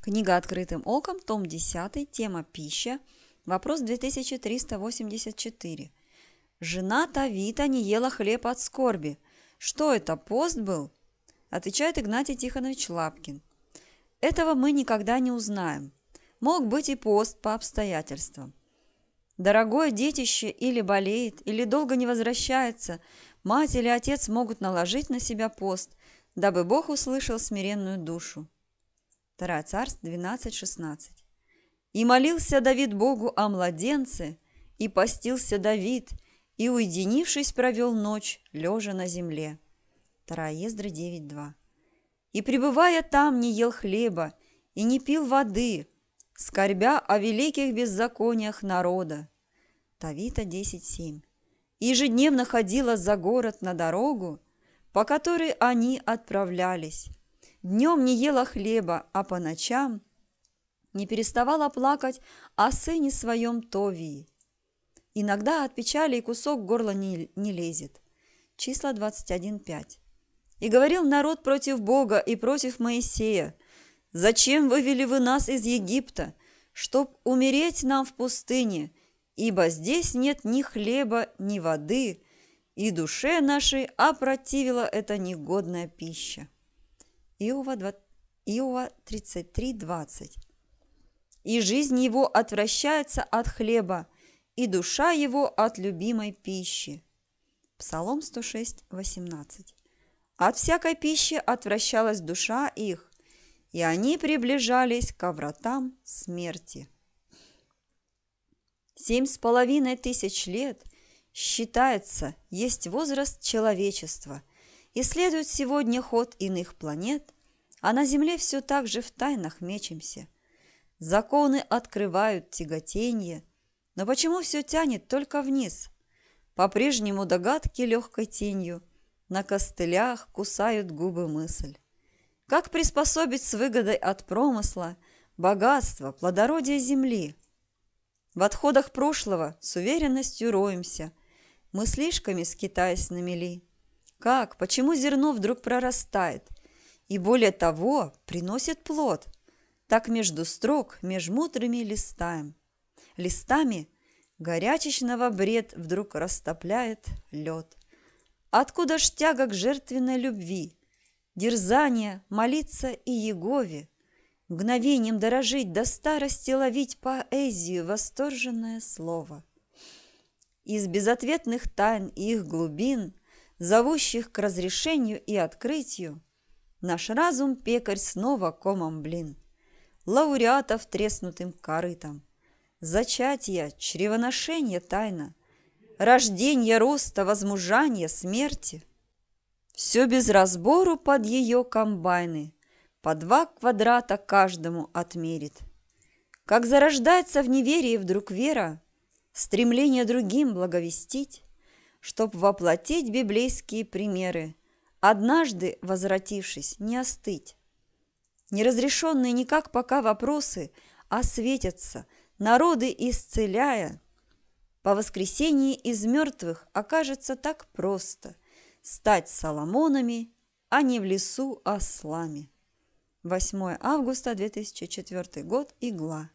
Книга «Открытым оком», том 10, тема «Пища», вопрос 2384. «Жена Тавита не ела хлеб от скорби. Что это, пост был?» Отвечает Игнатий Тихонович Лапкин. «Этого мы никогда не узнаем. Мог быть и пост по обстоятельствам. Дорогое детище или болеет, или долго не возвращается, мать или отец могут наложить на себя пост, дабы Бог услышал смиренную душу. 2 Царств 12.16. «И молился Давид Богу о младенце, и постился Давид, и, уединившись, провел ночь, лежа на земле». 2 Ездра 9.2. «И, пребывая там, не ел хлеба и не пил воды, скорбя о великих беззакониях народа». Тавита 10.7. И «Ежедневно ходила за город на дорогу, по которой они отправлялись, Днем не ела хлеба, а по ночам не переставала плакать о сыне своем Товии. Иногда от печали и кусок горла не, не лезет. Числа 21.5. И говорил народ против Бога и против Моисея, «Зачем вывели вы нас из Египта, чтоб умереть нам в пустыне, ибо здесь нет ни хлеба, ни воды, и душе нашей опротивила эта негодная пища». Иова, 2, Иова 33, 20. «И жизнь его отвращается от хлеба, и душа его от любимой пищи». Псалом 106, 18. «От всякой пищи отвращалась душа их, и они приближались ко вратам смерти». Семь с половиной тысяч лет считается есть возраст человечества – исследуют сегодня ход иных планет, а на Земле все так же в тайнах мечемся. Законы открывают тяготение, но почему все тянет только вниз? По-прежнему догадки легкой тенью, на костылях кусают губы мысль. Как приспособить с выгодой от промысла богатство, плодородие земли? В отходах прошлого с уверенностью роемся, мыслишками скитаясь на мели. Как, почему зерно вдруг прорастает? И более того, приносит плод. Так между строк, между мудрыми листаем. Листами горячечного бред вдруг растопляет лед. Откуда ж тяга к жертвенной любви? Дерзание молиться и Егове, Мгновением дорожить до старости Ловить поэзию восторженное слово. Из безответных тайн и их глубин зовущих к разрешению и открытию, наш разум пекарь снова комом блин, лауреатов треснутым корытом, зачатие, чревоношение тайна, рождение, роста, возмужание, смерти. Все без разбору под ее комбайны, по два квадрата каждому отмерит. Как зарождается в неверии вдруг вера, стремление другим благовестить, чтобы воплотить библейские примеры, однажды, возвратившись, не остыть. Неразрешенные никак пока вопросы осветятся, а народы исцеляя. По воскресении из мертвых окажется так просто стать Соломонами, а не в лесу ослами. 8 августа 2004 год. Игла.